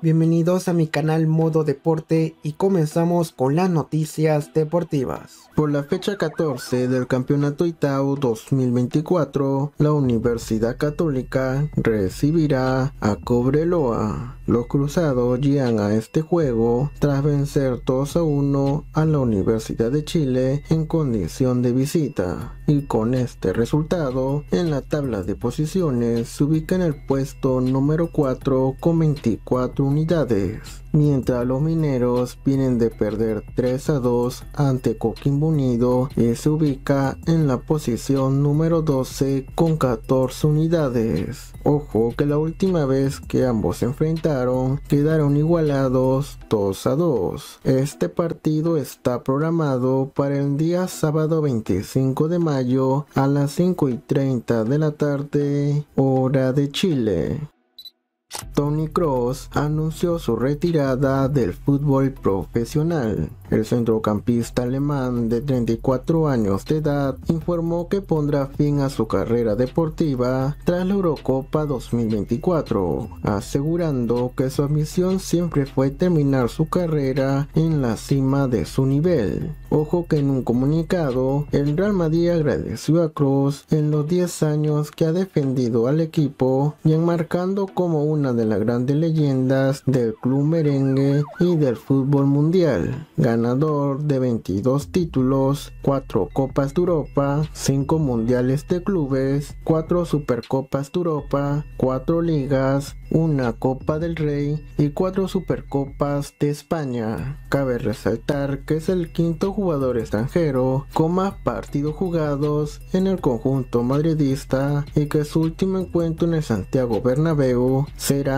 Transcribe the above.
Bienvenidos a mi canal Modo Deporte y comenzamos con las noticias deportivas. Por la fecha 14 del Campeonato itaú 2024, la Universidad Católica recibirá a Cobreloa. Los cruzados llegan a este juego tras vencer 2 a 1 a la Universidad de Chile en condición de visita y con este resultado en la tabla de posiciones se ubica en el puesto número 4 con 24 unidades Mientras los mineros vienen de perder 3 a 2 ante Coquimbo Unido y se ubica en la posición número 12 con 14 unidades. Ojo que la última vez que ambos se enfrentaron quedaron igualados 2 a 2. Este partido está programado para el día sábado 25 de mayo a las 5 y 30 de la tarde hora de Chile. Tony Cross anunció su retirada del fútbol profesional. El centrocampista alemán de 34 años de edad informó que pondrá fin a su carrera deportiva tras la Eurocopa 2024, asegurando que su ambición siempre fue terminar su carrera en la cima de su nivel. Ojo que en un comunicado, el Real Madrid agradeció a Kroos en los 10 años que ha defendido al equipo y enmarcando como una de las grandes leyendas del club merengue y del fútbol mundial, ganador de 22 títulos, 4 Copas de Europa, 5 Mundiales de Clubes, 4 Supercopas de Europa, 4 Ligas, una Copa del Rey y cuatro Supercopas de España. Cabe resaltar que es el quinto jugador extranjero con más partidos jugados en el conjunto madridista y que su último encuentro en el Santiago Bernabéu será